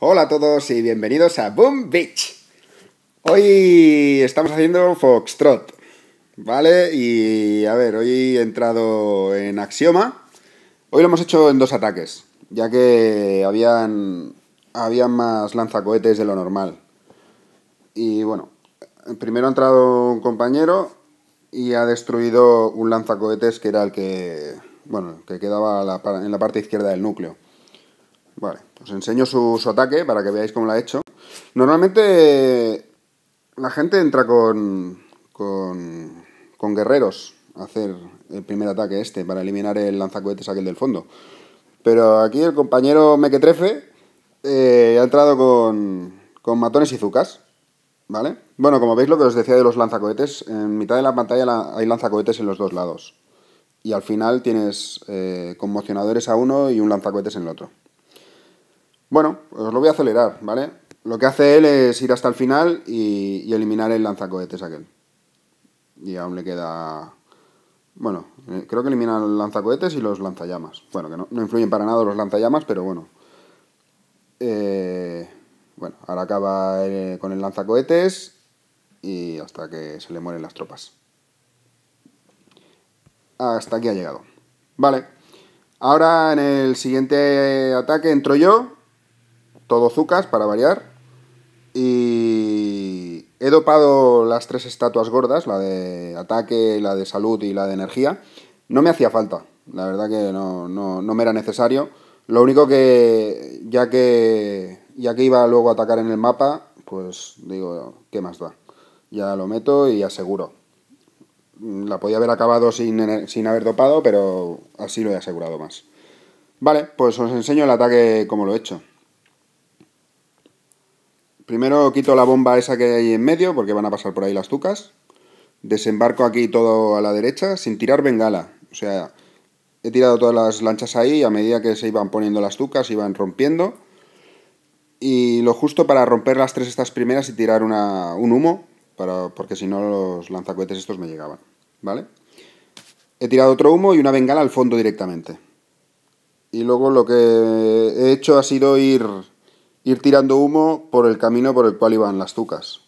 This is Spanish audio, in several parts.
Hola a todos y bienvenidos a Boom Beach. Hoy estamos haciendo Foxtrot, ¿vale? Y a ver, hoy he entrado en Axioma. Hoy lo hemos hecho en dos ataques, ya que habían, habían más lanzacohetes de lo normal. Y bueno, primero ha entrado un compañero y ha destruido un lanzacohetes que era el que, bueno, que quedaba en la parte izquierda del núcleo. Vale, os enseño su, ataque para que veáis cómo lo ha hecho. Normalmente la gente entra con, con, guerreros a hacer el primer ataque este para eliminar el lanzacohetes aquel del fondo. Pero aquí el compañero Mequetrefe eh, ha entrado con, con matones y zucas. ¿Vale? Bueno, como veis lo que os decía de los lanzacohetes, en mitad de la pantalla hay lanzacohetes en los dos lados. Y al final tienes eh, conmocionadores a uno y un lanzacohetes en el otro. Bueno, os lo voy a acelerar, ¿vale? Lo que hace él es ir hasta el final y, eliminar el lanzacohetes aquel. Y aún le queda... Bueno, eh, creo que elimina el lanzacohetes y los lanzallamas. Bueno, que no, influyen para nada los lanzallamas, pero bueno. Eh, bueno, ahora acaba eh, con el lanzacohetes y hasta que se le mueren las tropas. Hasta aquí ha llegado. Vale. Ahora en el siguiente ataque entro yo todo Zucas para variar. Y he dopado las tres estatuas gordas, la de ataque, la de salud y la de energía. No me hacía falta, la verdad que no, me era necesario. Lo único que ya, que ya que iba luego a atacar en el mapa, pues digo, ¿qué más da? Ya lo meto y aseguro. La podía haber acabado sin haber dopado, pero así lo he asegurado más. Vale, pues os enseño el ataque como lo he hecho. Primero quito la bomba esa que hay en medio, porque van a pasar por ahí las tucas. Desembarco aquí todo a la derecha, sin tirar bengala. O sea, he tirado todas las lanchas ahí y a medida que se iban poniendo las tucas, iban rompiendo. Y lo justo para romper las tres estas primeras y tirar un humo, para, porque si no los lanzacohetes estos me llegaban. ¿Vale? He tirado otro humo y una bengala al fondo directamente. Y luego lo que he hecho ha sido ir ir tirando humo por el camino por el cual iban las tucas.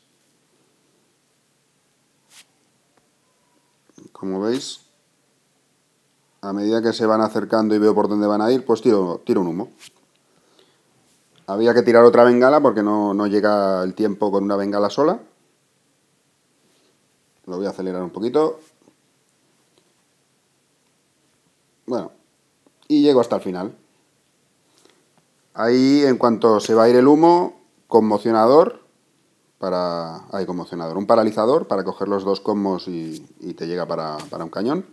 Como veis, a medida que se van acercando y veo por dónde van a ir, pues tiro, un humo. Había que tirar otra bengala porque no, no llega el tiempo con una bengala sola. Lo voy a acelerar un poquito. Bueno, y llego hasta el final. Ahí, en cuanto se va a ir el humo, conmocionador para... conmocionador. Un paralizador para coger los dos comos y, te llega para, un cañón.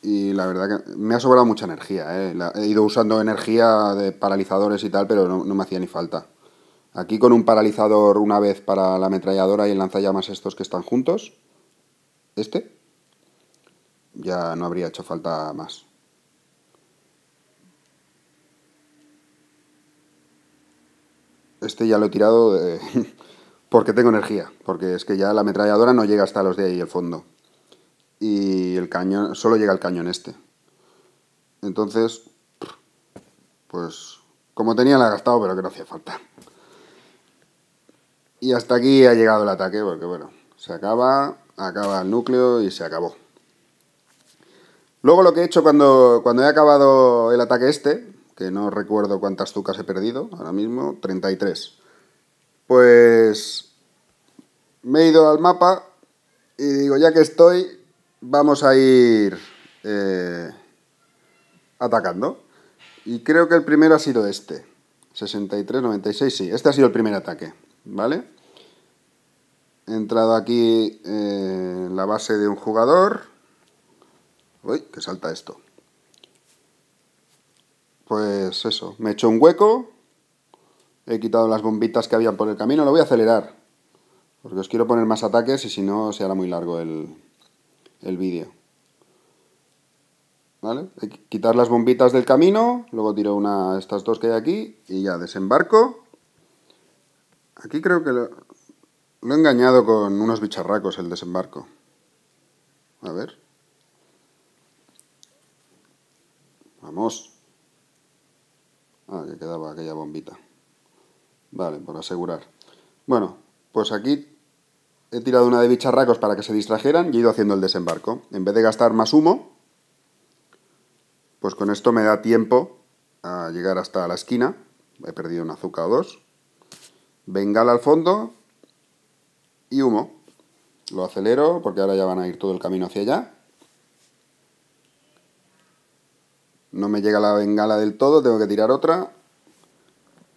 Y la verdad que me ha sobrado mucha energía. ¿eh? he ido usando energía de paralizadores y tal, pero no, no me hacía ni falta. Aquí con un paralizador una vez para la ametralladora y el lanzallamas estos que están juntos. Este. Ya no habría hecho falta más. este ya lo he tirado eh, porque tengo energía, porque es que ya la ametralladora no llega hasta los de ahí, el fondo. Y el cañón, solo llega el cañón este. Entonces, pues como tenía la he gastado, pero que no hacía falta. Y hasta aquí ha llegado el ataque, porque bueno, se acaba, acaba el núcleo y se acabó. Luego lo que he hecho cuando, cuando he acabado el ataque este, que no recuerdo cuántas tucas he perdido, ahora mismo 33. Pues me he ido al mapa y digo, ya que estoy, vamos a ir eh, atacando. Y creo que el primero ha sido este. 63, 96, sí. Este ha sido el primer ataque, ¿vale? He entrado aquí eh, en la base de un jugador. Uy, que salta esto pues eso, me he un hueco, he quitado las bombitas que habían por el camino, lo voy a acelerar, porque os quiero poner más ataques y si no se hará muy largo el, vídeo. ¿Vale? quitar las bombitas del camino, luego tiro una de estas dos que hay aquí y ya desembarco. Aquí creo que lo, lo he engañado con unos bicharracos el desembarco. A ver. Vamos. Ah, que quedaba aquella bombita. Vale, por asegurar. Bueno, pues aquí he tirado una de bicharracos para que se distrajeran y he ido haciendo el desembarco. En vez de gastar más humo, pues con esto me da tiempo a llegar hasta la esquina. He perdido un azúcar o dos. Bengala al fondo y humo. Lo acelero porque ahora ya van a ir todo el camino hacia allá. No me llega la bengala del todo, tengo que tirar otra.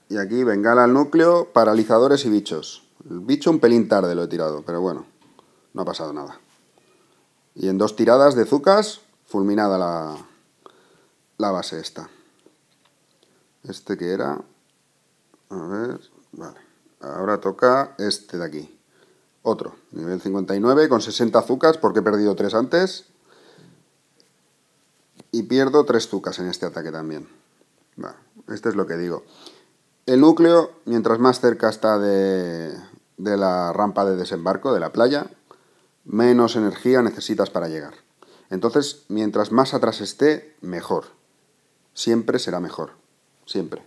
Y aquí bengala al núcleo, paralizadores y bichos. El bicho un pelín tarde lo he tirado, pero bueno, no ha pasado nada. Y en dos tiradas de zucas, fulminada la, la base esta. Este que era... A ver, vale. Ahora toca este de aquí. Otro, nivel 59 con 60 azúcares porque he perdido tres antes y pierdo tres tucas en este ataque también. este es lo que digo. El núcleo, mientras más cerca está de, de la rampa de desembarco, de la playa, menos energía necesitas para llegar. Entonces, mientras más atrás esté, mejor. Siempre será mejor. Siempre.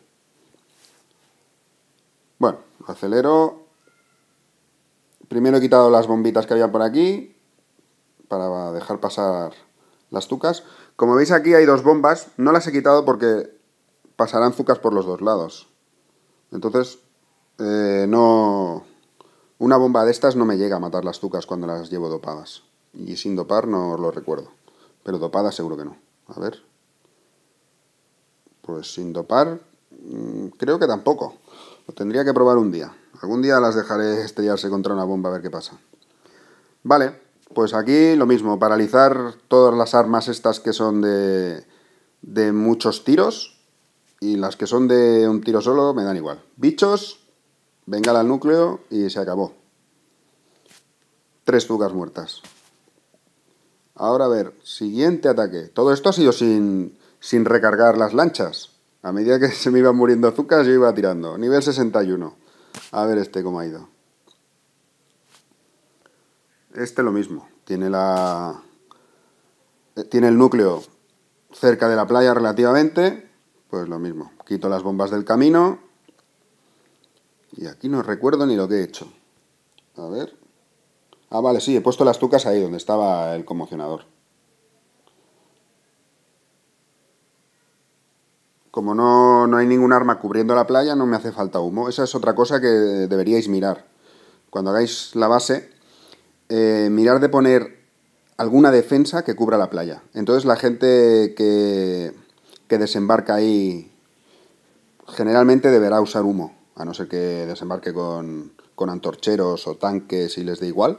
Bueno, acelero. Primero he quitado las bombitas que había por aquí para dejar pasar las tucas. Como veis aquí hay dos bombas, no las he quitado porque pasarán zucas por los dos lados. Entonces, eh, no... Una bomba de estas no me llega a matar las zucas cuando las llevo dopadas. Y sin dopar no lo recuerdo. Pero dopada seguro que no. A ver. Pues sin dopar, mm, creo que tampoco. Lo tendría que probar un día. Algún día las dejaré estrellarse contra una bomba a ver qué pasa. Vale, pues aquí lo mismo, paralizar todas las armas estas que son de, de muchos tiros y las que son de un tiro solo me dan igual. Bichos, venga al núcleo y se acabó. Tres zucas muertas. Ahora a ver, siguiente ataque. Todo esto ha sido sin, sin recargar las lanchas. A medida que se me iban muriendo azúcar, yo iba tirando. Nivel 61. A ver este cómo ha ido. Este lo mismo, tiene la eh, tiene el núcleo cerca de la playa relativamente, pues lo mismo. Quito las bombas del camino y aquí no recuerdo ni lo que he hecho. A ver. Ah, vale, sí, he puesto las tucas ahí donde estaba el conmocionador. Como no, no hay ningún arma cubriendo la playa, no me hace falta humo. Esa es otra cosa que deberíais mirar. Cuando hagáis la base, eh, mirar de poner alguna defensa que cubra la playa. Entonces la gente que, desembarca ahí generalmente deberá usar humo, a no ser que desembarque con, antorcheros o tanques y les dé igual.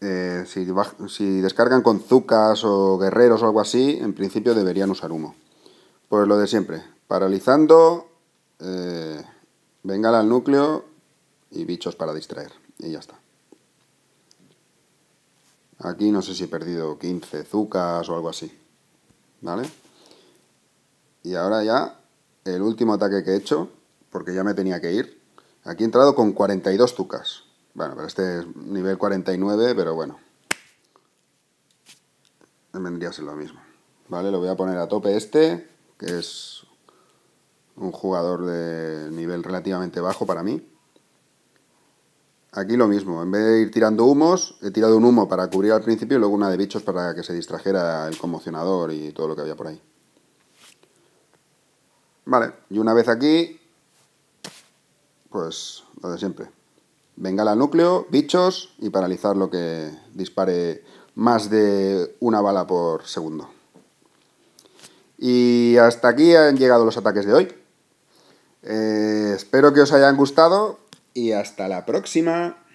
Eh, si, descargan con zucas o guerreros o algo así, en principio deberían usar humo. Pues lo de siempre, paralizando, eh, al núcleo y bichos para distraer. Y ya está. Aquí no sé si he perdido 15 zucas o algo así. ¿Vale? Y ahora ya, el último ataque que he hecho, porque ya me tenía que ir. Aquí he entrado con 42 zucas. Bueno, pero este es nivel 49, pero bueno. Vendría a ser lo mismo. ¿Vale? Lo voy a poner a tope este, que es un jugador de nivel relativamente bajo para mí. Aquí lo mismo, en vez de ir tirando humos, he tirado un humo para cubrir al principio y luego una de bichos para que se distrajera el conmocionador y todo lo que había por ahí. Vale, y una vez aquí, pues lo de siempre. Bengala núcleo, bichos y paralizar lo que dispare más de una bala por segundo. Y hasta aquí han llegado los ataques de hoy. Eh, espero que os hayan gustado y hasta la próxima.